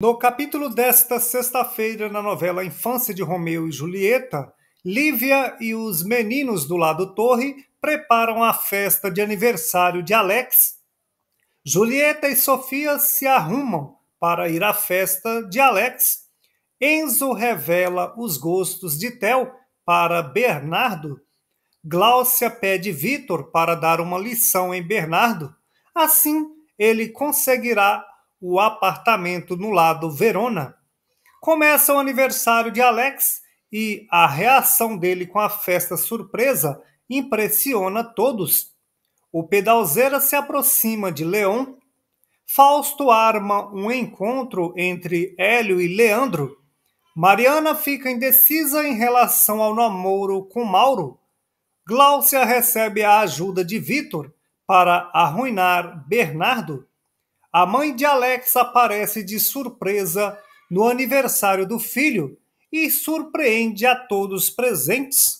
No capítulo desta sexta-feira, na novela Infância de Romeu e Julieta, Lívia e os meninos do lado Torre preparam a festa de aniversário de Alex. Julieta e Sofia se arrumam para ir à festa de Alex. Enzo revela os gostos de Tel para Bernardo. Gláucia pede Vitor para dar uma lição em Bernardo. Assim, ele conseguirá o apartamento no lado Verona, começa o aniversário de Alex e a reação dele com a festa surpresa impressiona todos. O pedalzeira se aproxima de Leon. Fausto arma um encontro entre Hélio e Leandro. Mariana fica indecisa em relação ao namoro com Mauro. Glaucia recebe a ajuda de Vitor para arruinar Bernardo. A mãe de Alex aparece de surpresa no aniversário do filho e surpreende a todos presentes